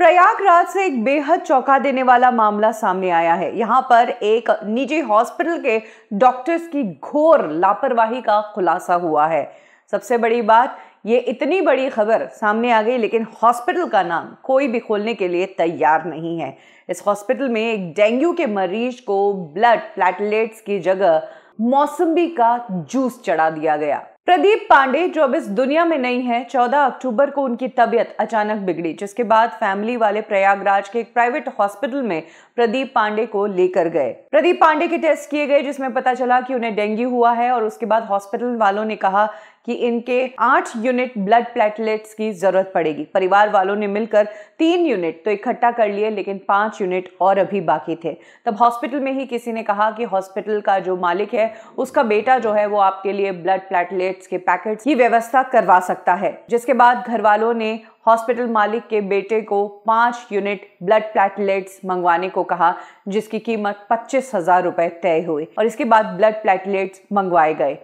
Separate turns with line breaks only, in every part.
प्रयागराज से एक बेहद चौंका देने वाला मामला सामने आया है यहां पर एक निजी हॉस्पिटल के डॉक्टर्स की घोर लापरवाही का खुलासा हुआ है सबसे बड़ी बात ये इतनी बड़ी खबर सामने आ गई लेकिन हॉस्पिटल का नाम कोई भी खोलने के लिए तैयार नहीं है इस हॉस्पिटल में एक डेंगू के मरीज को ब्लड प्लेटलेट्स की जगह मौसम्बी का जूस चढ़ा दिया गया प्रदीप पांडे जो अब इस दुनिया में नहीं है 14 अक्टूबर को उनकी तबियत अचानक बिगड़ी जिसके बाद फैमिली वाले प्रयागराज के एक प्राइवेट हॉस्पिटल में प्रदीप पांडे को लेकर गए प्रदीप पांडे के टेस्ट किए गए जिसमें पता चला कि उन्हें डेंगू हुआ है और उसके बाद हॉस्पिटल वालों ने कहा कि इनके आठ यूनिट ब्लड प्लेटलेट्स की जरूरत पड़ेगी परिवार वालों ने मिलकर तीन यूनिट तो इकट्ठा कर लिए लेकिन पांच यूनिट और अभी बाकी थे तब हॉस्पिटल में ही किसी ने कहा कि हॉस्पिटल का जो मालिक है उसका बेटा जो है वो आपके लिए ब्लड प्लेटलेट्स के पैकेट की व्यवस्था करवा सकता है जिसके बाद घर वालों ने हॉस्पिटल मालिक के बेटे को पांच यूनिट ब्लड प्लेटलेट्स मंगवाने को कहा जिसकी कीमत पच्चीस हजार रुपए तय हुई और इसके बाद ब्लड प्लेटलेट्स मंगवाए गए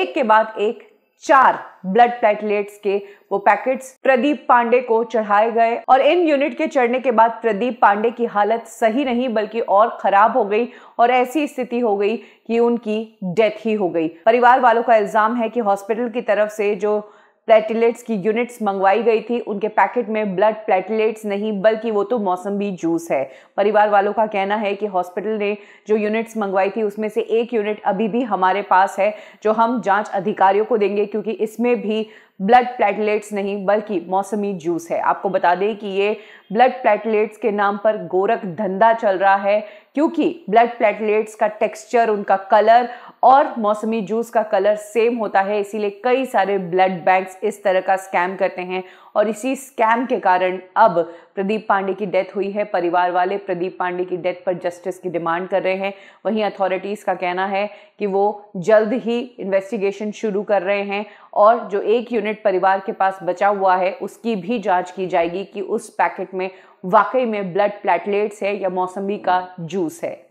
एक के बाद एक चार ब्लड प्लेटलेट्स के वो पैकेट्स प्रदीप पांडे को चढ़ाए गए और इन यूनिट के चढ़ने के बाद प्रदीप पांडे की हालत सही नहीं बल्कि और खराब हो गई और ऐसी स्थिति हो गई कि उनकी डेथ ही हो गई परिवार वालों का इल्जाम है कि हॉस्पिटल की तरफ से जो प्लेटलेट्स की यूनिट्स मंगवाई गई थी उनके पैकेट में ब्लड प्लेटलेट्स नहीं बल्कि वो तो मौसमी जूस है परिवार वालों का कहना है कि हॉस्पिटल ने जो यूनिट्स मंगवाई थी उसमें से एक यूनिट अभी भी हमारे पास है जो हम जांच अधिकारियों को देंगे क्योंकि इसमें भी ब्लड प्लेटलेट्स नहीं बल्कि मौसमी जूस है आपको बता दें कि ये ब्लड प्लेटलेट्स के नाम पर गोरख धंधा चल रहा है क्योंकि ब्लड प्लेटलेट्स का टेक्सचर उनका कलर और मौसमी जूस का कलर सेम होता है इसीलिए कई सारे ब्लड बैंक्स इस तरह का स्कैम करते हैं और इसी स्कैम के कारण अब प्रदीप पांडे की डेथ हुई है परिवार वाले प्रदीप पांडे की डेथ पर जस्टिस की डिमांड कर रहे हैं वहीं अथॉरिटीज़ का कहना है कि वो जल्द ही इन्वेस्टिगेशन शुरू कर रहे हैं और जो एक यूनिट परिवार के पास बचा हुआ है उसकी भी जाँच की जाएगी कि उस पैकेट में वाकई में ब्लड प्लेटलेट्स है या मौसमी का जूस है